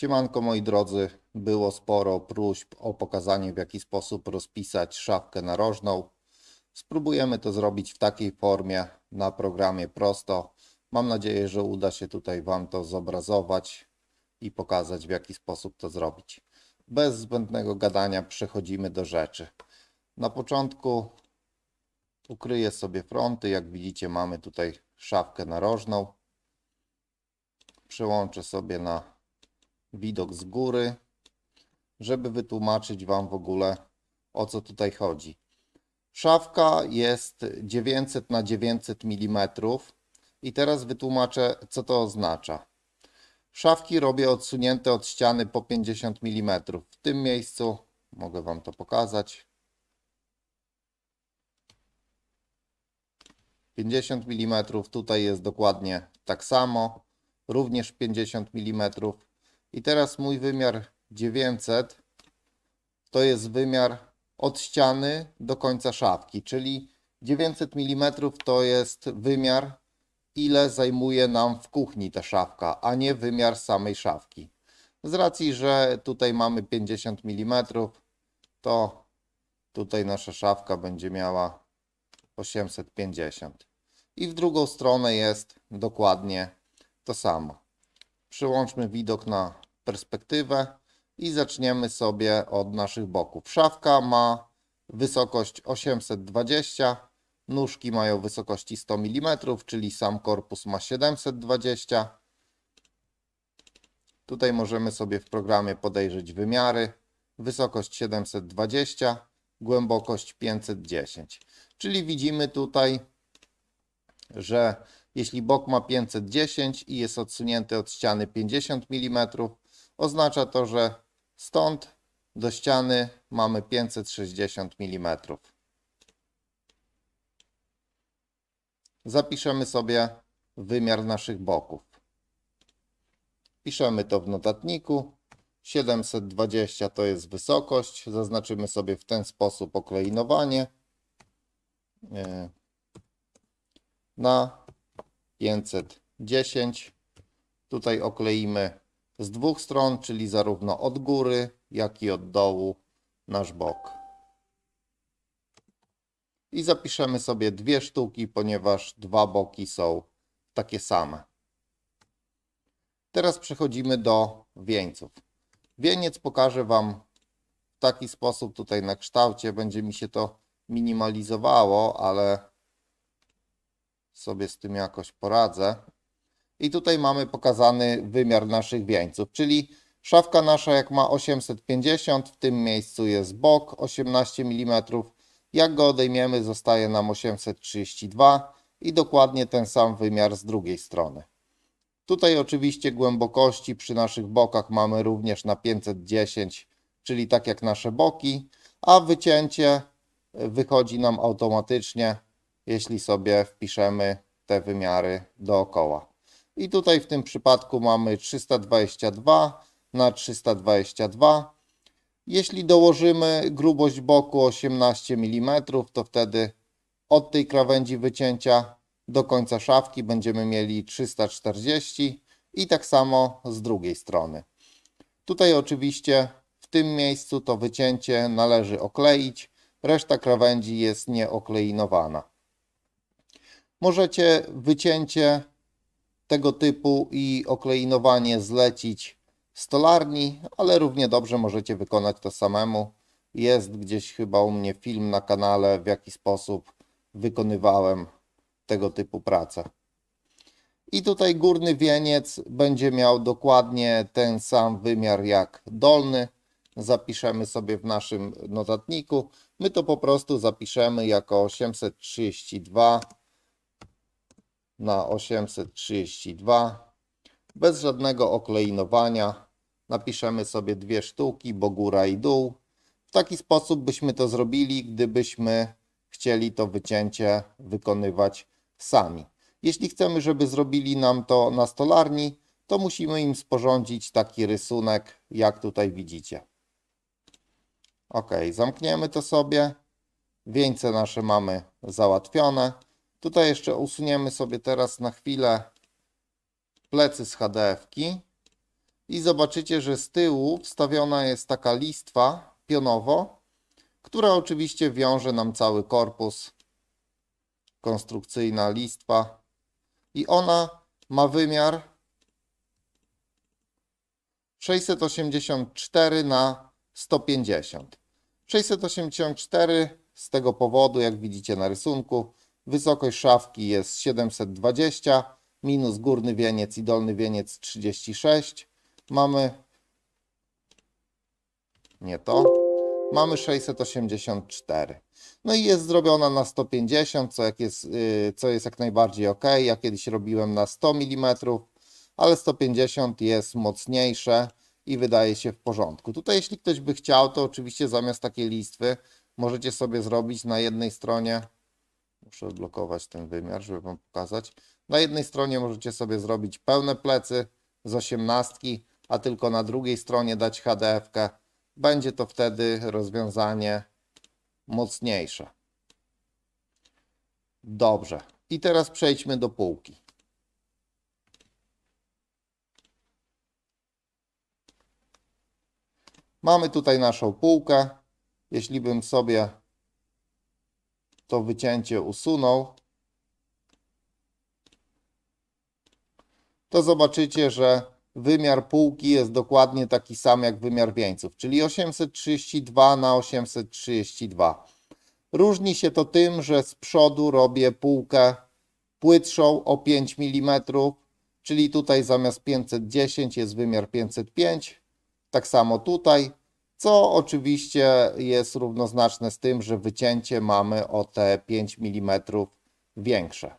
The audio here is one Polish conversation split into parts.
Siemanko moi drodzy, było sporo próśb o pokazanie w jaki sposób rozpisać szafkę narożną. Spróbujemy to zrobić w takiej formie na programie prosto. Mam nadzieję, że uda się tutaj Wam to zobrazować i pokazać w jaki sposób to zrobić. Bez zbędnego gadania przechodzimy do rzeczy. Na początku ukryję sobie fronty. Jak widzicie mamy tutaj szafkę narożną. Przełączę sobie na widok z góry, żeby wytłumaczyć Wam w ogóle o co tutaj chodzi. Szafka jest 900 na 900 mm i teraz wytłumaczę co to oznacza. Szafki robię odsunięte od ściany po 50 mm. W tym miejscu mogę Wam to pokazać. 50 mm tutaj jest dokładnie tak samo, również 50 mm. I teraz mój wymiar 900 to jest wymiar od ściany do końca szafki, czyli 900 mm to jest wymiar, ile zajmuje nam w kuchni ta szafka, a nie wymiar samej szafki. Z racji, że tutaj mamy 50 mm, to tutaj nasza szafka będzie miała 850. I w drugą stronę jest dokładnie to samo. Przyłączmy widok na perspektywę i zaczniemy sobie od naszych boków. Szafka ma wysokość 820, nóżki mają wysokości 100 mm, czyli sam korpus ma 720. Tutaj możemy sobie w programie podejrzeć wymiary. Wysokość 720, głębokość 510. Czyli widzimy tutaj, że jeśli bok ma 510 i jest odsunięty od ściany 50 mm, oznacza to, że stąd do ściany mamy 560 mm. Zapiszemy sobie wymiar naszych boków. Piszemy to w notatniku. 720 to jest wysokość. Zaznaczymy sobie w ten sposób okleinowanie e, na 510. Tutaj okleimy z dwóch stron, czyli zarówno od góry, jak i od dołu nasz bok. I zapiszemy sobie dwie sztuki, ponieważ dwa boki są takie same. Teraz przechodzimy do wieńców. Wieniec pokażę Wam w taki sposób tutaj na kształcie. Będzie mi się to minimalizowało, ale sobie z tym jakoś poradzę. I tutaj mamy pokazany wymiar naszych wieńców, czyli szafka nasza jak ma 850, w tym miejscu jest bok 18 mm. Jak go odejmiemy zostaje nam 832 i dokładnie ten sam wymiar z drugiej strony. Tutaj oczywiście głębokości przy naszych bokach mamy również na 510, czyli tak jak nasze boki, a wycięcie wychodzi nam automatycznie jeśli sobie wpiszemy te wymiary dookoła. I tutaj w tym przypadku mamy 322 na 322. Jeśli dołożymy grubość boku 18 mm, to wtedy od tej krawędzi wycięcia do końca szafki będziemy mieli 340 i tak samo z drugiej strony. Tutaj oczywiście w tym miejscu to wycięcie należy okleić, reszta krawędzi jest nieokleinowana. Możecie wycięcie tego typu i okleinowanie zlecić stolarni, ale równie dobrze możecie wykonać to samemu. Jest gdzieś chyba u mnie film na kanale, w jaki sposób wykonywałem tego typu pracę. I tutaj górny wieniec będzie miał dokładnie ten sam wymiar jak dolny. Zapiszemy sobie w naszym notatniku. My to po prostu zapiszemy jako 832 na 832 bez żadnego okleinowania. Napiszemy sobie dwie sztuki, bo góra i dół. W taki sposób byśmy to zrobili, gdybyśmy chcieli to wycięcie wykonywać sami. Jeśli chcemy, żeby zrobili nam to na stolarni, to musimy im sporządzić taki rysunek, jak tutaj widzicie. Ok, zamkniemy to sobie. Wieńce nasze mamy załatwione. Tutaj jeszcze usuniemy sobie teraz na chwilę plecy z HDF-ki i zobaczycie, że z tyłu wstawiona jest taka listwa pionowo, która oczywiście wiąże nam cały korpus. Konstrukcyjna listwa i ona ma wymiar 684 na 150. 684 z tego powodu, jak widzicie na rysunku, Wysokość szafki jest 720, minus górny wieniec i dolny wieniec 36. Mamy nie to. Mamy 684. No i jest zrobiona na 150, co, jak jest, y, co jest jak najbardziej ok. Ja kiedyś robiłem na 100 mm, ale 150 jest mocniejsze i wydaje się w porządku. Tutaj jeśli ktoś by chciał, to oczywiście zamiast takiej listwy możecie sobie zrobić na jednej stronie Muszę blokować ten wymiar, żeby Wam pokazać. Na jednej stronie możecie sobie zrobić pełne plecy z osiemnastki, a tylko na drugiej stronie dać HDF-kę. Będzie to wtedy rozwiązanie mocniejsze. Dobrze. I teraz przejdźmy do półki. Mamy tutaj naszą półkę. Jeśli bym sobie to wycięcie usunął, to zobaczycie, że wymiar półki jest dokładnie taki sam jak wymiar wieńców, czyli 832 na 832. Różni się to tym, że z przodu robię półkę płytszą o 5 mm, czyli tutaj zamiast 510 jest wymiar 505. Tak samo tutaj co oczywiście jest równoznaczne z tym, że wycięcie mamy o te 5 mm większe.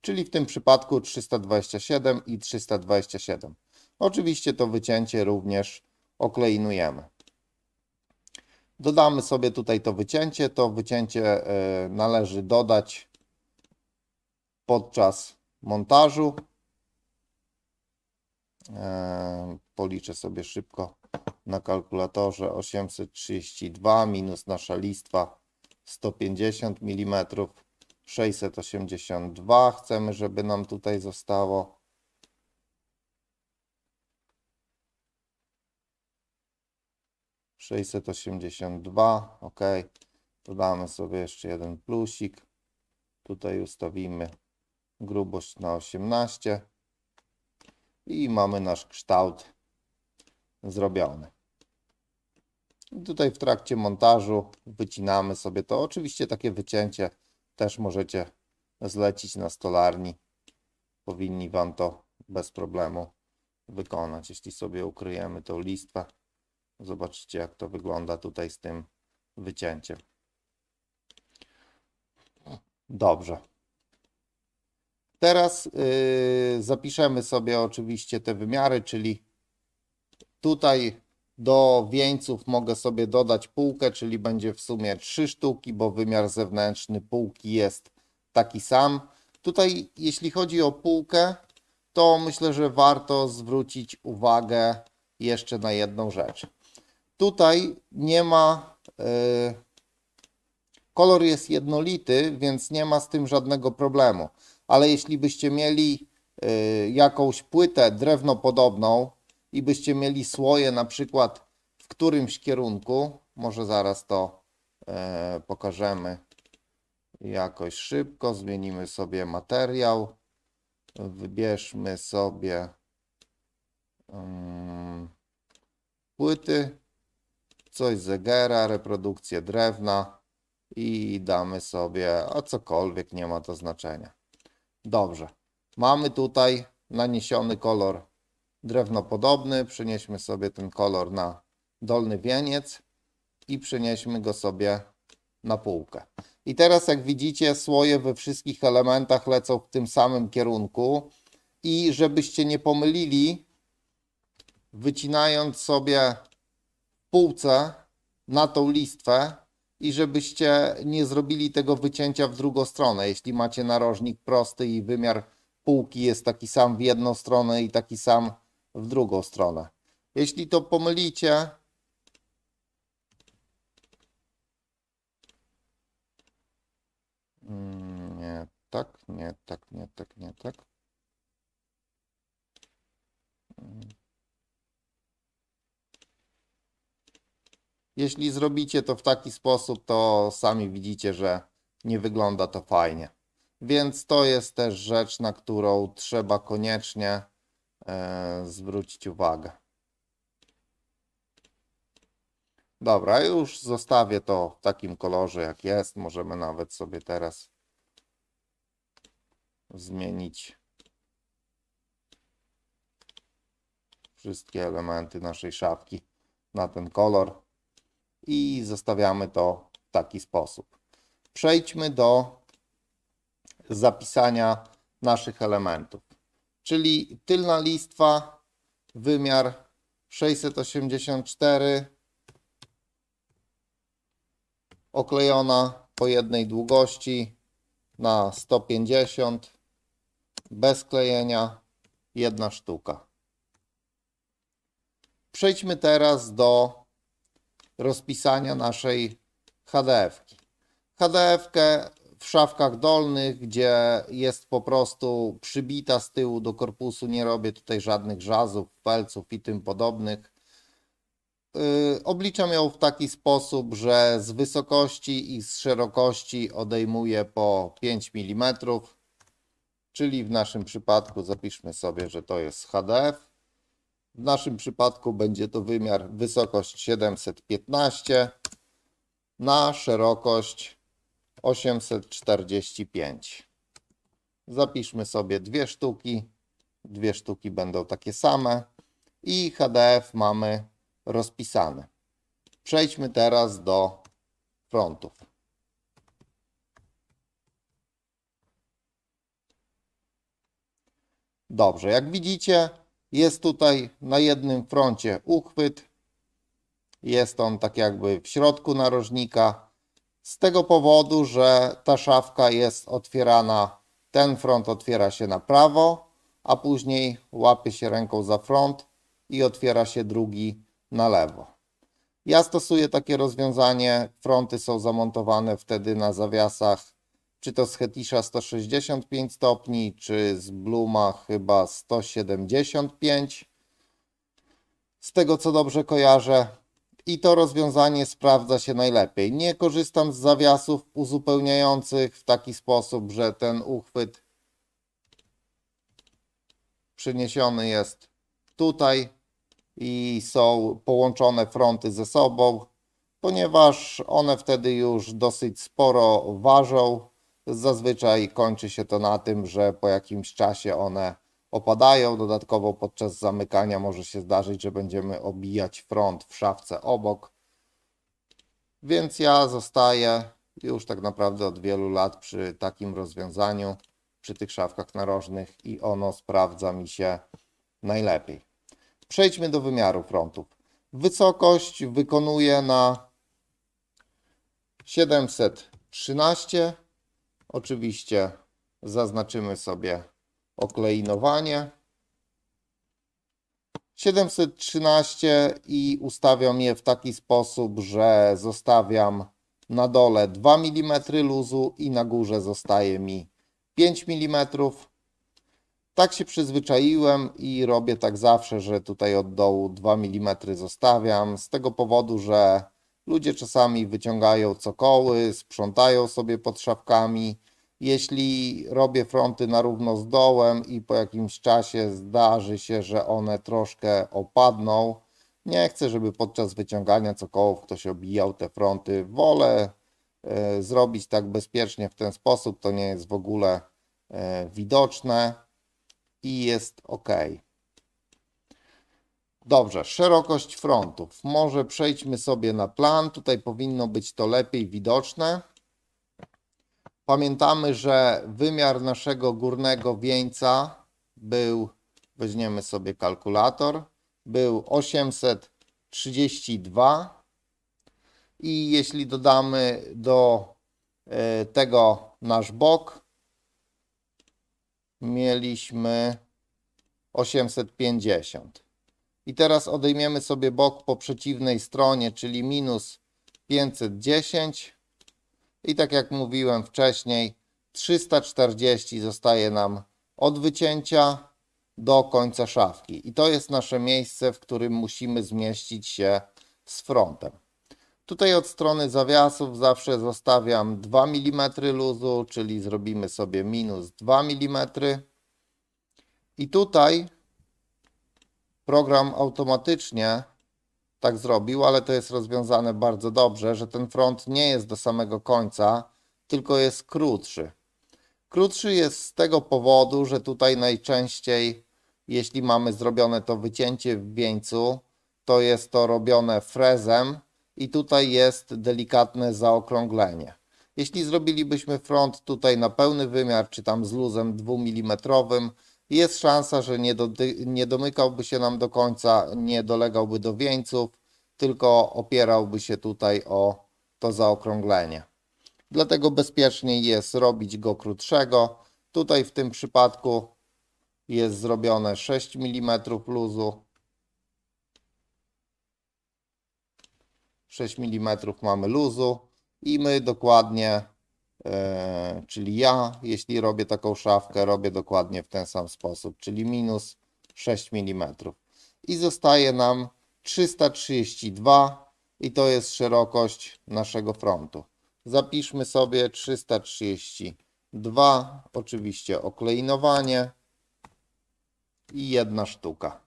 Czyli w tym przypadku 327 i 327. Oczywiście to wycięcie również okleinujemy. Dodamy sobie tutaj to wycięcie. To wycięcie e, należy dodać podczas montażu. E, policzę sobie szybko na kalkulatorze 832 minus nasza listwa 150 mm 682 chcemy, żeby nam tutaj zostało. Sześćset osiemdziesiąt dwa, ok. Dodamy sobie jeszcze jeden plusik. Tutaj ustawimy grubość na 18 i mamy nasz kształt zrobiony. Tutaj w trakcie montażu wycinamy sobie to. Oczywiście takie wycięcie też możecie zlecić na stolarni. Powinni Wam to bez problemu wykonać. Jeśli sobie ukryjemy tą listwę, zobaczycie jak to wygląda tutaj z tym wycięciem. Dobrze. Teraz yy, zapiszemy sobie oczywiście te wymiary, czyli tutaj do wieńców mogę sobie dodać półkę, czyli będzie w sumie trzy sztuki, bo wymiar zewnętrzny półki jest taki sam. Tutaj jeśli chodzi o półkę, to myślę, że warto zwrócić uwagę jeszcze na jedną rzecz. Tutaj nie ma, yy, kolor jest jednolity, więc nie ma z tym żadnego problemu. Ale jeśli byście mieli yy, jakąś płytę drewnopodobną, i byście mieli słoje na przykład w którymś kierunku, może zaraz to e, pokażemy jakoś szybko, zmienimy sobie materiał, wybierzmy sobie mm, płyty, coś z zegera, reprodukcję drewna i damy sobie, a cokolwiek, nie ma to znaczenia. Dobrze, mamy tutaj naniesiony kolor drewnopodobny, przenieśmy sobie ten kolor na dolny wieniec i przenieśmy go sobie na półkę. I teraz jak widzicie słoje we wszystkich elementach lecą w tym samym kierunku i żebyście nie pomylili, wycinając sobie półce na tą listwę i żebyście nie zrobili tego wycięcia w drugą stronę. Jeśli macie narożnik prosty i wymiar półki jest taki sam w jedną stronę i taki sam w drugą stronę. Jeśli to pomylicie, mm, nie tak, nie tak, nie tak, nie tak. Jeśli zrobicie to w taki sposób, to sami widzicie, że nie wygląda to fajnie. Więc to jest też rzecz, na którą trzeba koniecznie E, zwrócić uwagę. Dobra, już zostawię to w takim kolorze jak jest. Możemy nawet sobie teraz zmienić wszystkie elementy naszej szafki na ten kolor i zostawiamy to w taki sposób. Przejdźmy do zapisania naszych elementów czyli tylna listwa, wymiar 684, oklejona po jednej długości na 150, bez klejenia, jedna sztuka. Przejdźmy teraz do rozpisania naszej HDF-ki. HDF-kę w szafkach dolnych, gdzie jest po prostu przybita z tyłu do korpusu. Nie robię tutaj żadnych żazów, felców i tym podobnych. Y, obliczam ją w taki sposób, że z wysokości i z szerokości odejmuję po 5 mm, czyli w naszym przypadku zapiszmy sobie, że to jest HDF. W naszym przypadku będzie to wymiar wysokość 715 na szerokość 845. Zapiszmy sobie dwie sztuki. Dwie sztuki będą takie same. I HDF mamy rozpisany. Przejdźmy teraz do frontów. Dobrze, jak widzicie, jest tutaj na jednym froncie uchwyt. Jest on tak jakby w środku narożnika. Z tego powodu, że ta szafka jest otwierana, ten front otwiera się na prawo, a później łapie się ręką za front i otwiera się drugi na lewo. Ja stosuję takie rozwiązanie. Fronty są zamontowane wtedy na zawiasach, czy to z Hetisha 165 stopni, czy z Bluma chyba 175. Z tego co dobrze kojarzę, i to rozwiązanie sprawdza się najlepiej. Nie korzystam z zawiasów uzupełniających w taki sposób, że ten uchwyt przyniesiony jest tutaj i są połączone fronty ze sobą, ponieważ one wtedy już dosyć sporo ważą. Zazwyczaj kończy się to na tym, że po jakimś czasie one opadają. Dodatkowo podczas zamykania może się zdarzyć, że będziemy obijać front w szafce obok. Więc ja zostaję już tak naprawdę od wielu lat przy takim rozwiązaniu, przy tych szafkach narożnych i ono sprawdza mi się najlepiej. Przejdźmy do wymiaru frontów. Wysokość wykonuję na 713. Oczywiście zaznaczymy sobie oklejnowanie. 713 i ustawiam je w taki sposób, że zostawiam na dole 2 mm luzu i na górze zostaje mi 5 mm. Tak się przyzwyczaiłem i robię tak zawsze, że tutaj od dołu 2 mm zostawiam z tego powodu, że ludzie czasami wyciągają cokoły, sprzątają sobie pod szafkami, jeśli robię fronty na równo z dołem i po jakimś czasie zdarzy się, że one troszkę opadną, nie chcę, żeby podczas wyciągania cokołów ktoś obijał te fronty. Wolę e, zrobić tak bezpiecznie w ten sposób. To nie jest w ogóle e, widoczne i jest ok. Dobrze, szerokość frontów. Może przejdźmy sobie na plan. Tutaj powinno być to lepiej widoczne. Pamiętamy, że wymiar naszego górnego wieńca był, weźmiemy sobie kalkulator, był 832 i jeśli dodamy do e, tego nasz bok, mieliśmy 850. I teraz odejmiemy sobie bok po przeciwnej stronie, czyli minus 510 i tak jak mówiłem wcześniej, 340 zostaje nam od wycięcia do końca szafki. I to jest nasze miejsce, w którym musimy zmieścić się z frontem. Tutaj od strony zawiasów zawsze zostawiam 2 mm luzu, czyli zrobimy sobie minus 2 mm. I tutaj program automatycznie tak zrobił, ale to jest rozwiązane bardzo dobrze, że ten front nie jest do samego końca, tylko jest krótszy. Krótszy jest z tego powodu, że tutaj najczęściej, jeśli mamy zrobione to wycięcie w wieńcu, to jest to robione frezem i tutaj jest delikatne zaokrąglenie. Jeśli zrobilibyśmy front tutaj na pełny wymiar, czy tam z luzem 2 mm, jest szansa, że nie, do, nie domykałby się nam do końca, nie dolegałby do wieńców, tylko opierałby się tutaj o to zaokrąglenie. Dlatego bezpieczniej jest robić go krótszego. Tutaj w tym przypadku jest zrobione 6 mm luzu. 6 mm mamy luzu i my dokładnie E, czyli ja, jeśli robię taką szafkę, robię dokładnie w ten sam sposób, czyli minus 6 mm. I zostaje nam 332 i to jest szerokość naszego frontu. Zapiszmy sobie 332, oczywiście okleinowanie i jedna sztuka.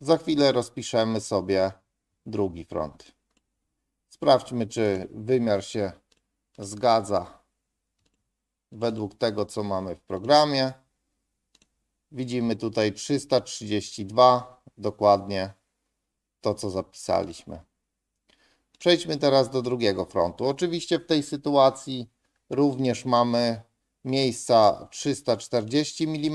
Za chwilę rozpiszemy sobie drugi front. Sprawdźmy, czy wymiar się zgadza według tego, co mamy w programie. Widzimy tutaj 332, dokładnie to, co zapisaliśmy. Przejdźmy teraz do drugiego frontu. Oczywiście w tej sytuacji również mamy miejsca 340 mm.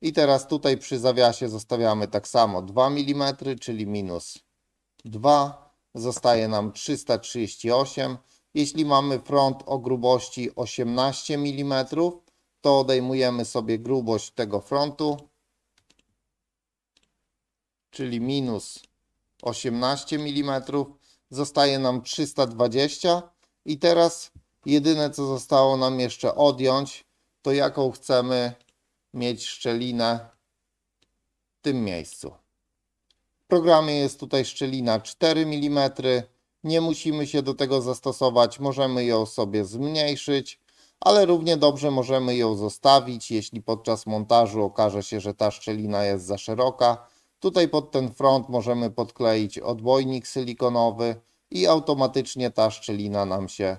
I teraz tutaj przy zawiasie zostawiamy tak samo 2 mm, czyli minus 2. Zostaje nam 338 jeśli mamy front o grubości 18 mm, to odejmujemy sobie grubość tego frontu, czyli minus 18 mm, zostaje nam 320 i teraz jedyne co zostało nam jeszcze odjąć, to jaką chcemy mieć szczelinę w tym miejscu. W programie jest tutaj szczelina 4 mm, nie musimy się do tego zastosować, możemy ją sobie zmniejszyć, ale równie dobrze możemy ją zostawić, jeśli podczas montażu okaże się, że ta szczelina jest za szeroka. Tutaj pod ten front możemy podkleić odbojnik silikonowy i automatycznie ta szczelina nam się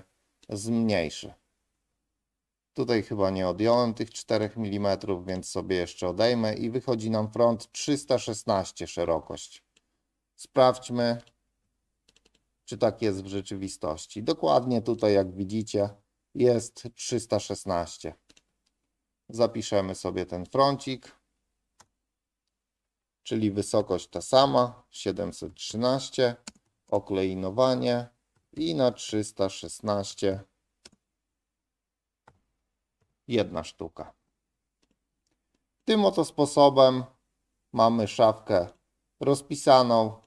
zmniejszy. Tutaj chyba nie odjąłem tych 4 mm, więc sobie jeszcze odejmę i wychodzi nam front 316 szerokość. Sprawdźmy, czy tak jest w rzeczywistości. Dokładnie tutaj, jak widzicie, jest 316. Zapiszemy sobie ten frontik, czyli wysokość ta sama, 713, okleinowanie i na 316 jedna sztuka. Tym oto sposobem mamy szafkę rozpisaną,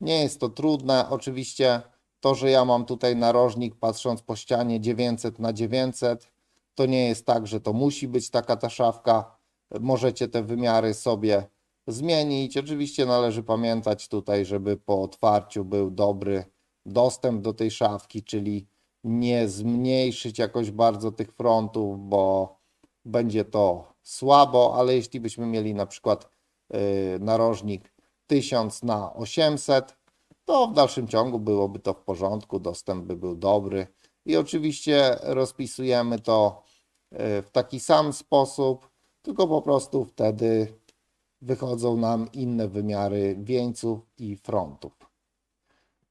nie jest to trudne. Oczywiście to, że ja mam tutaj narożnik patrząc po ścianie 900 na 900, to nie jest tak, że to musi być taka ta szafka. Możecie te wymiary sobie zmienić. Oczywiście należy pamiętać tutaj, żeby po otwarciu był dobry dostęp do tej szafki, czyli nie zmniejszyć jakoś bardzo tych frontów, bo będzie to słabo, ale jeśli byśmy mieli na przykład y, narożnik 1000 na 800, to w dalszym ciągu byłoby to w porządku, dostęp by był dobry. I oczywiście rozpisujemy to e, w taki sam sposób, tylko po prostu wtedy wychodzą nam inne wymiary wieńców i frontów.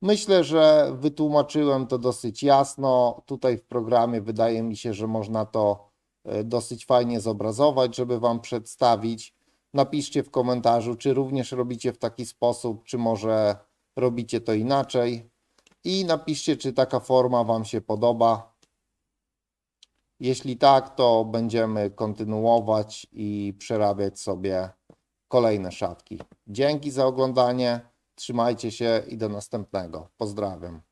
Myślę, że wytłumaczyłem to dosyć jasno. Tutaj w programie wydaje mi się, że można to e, dosyć fajnie zobrazować, żeby Wam przedstawić. Napiszcie w komentarzu, czy również robicie w taki sposób, czy może robicie to inaczej. I napiszcie, czy taka forma Wam się podoba. Jeśli tak, to będziemy kontynuować i przerabiać sobie kolejne szatki. Dzięki za oglądanie. Trzymajcie się i do następnego. Pozdrawiam.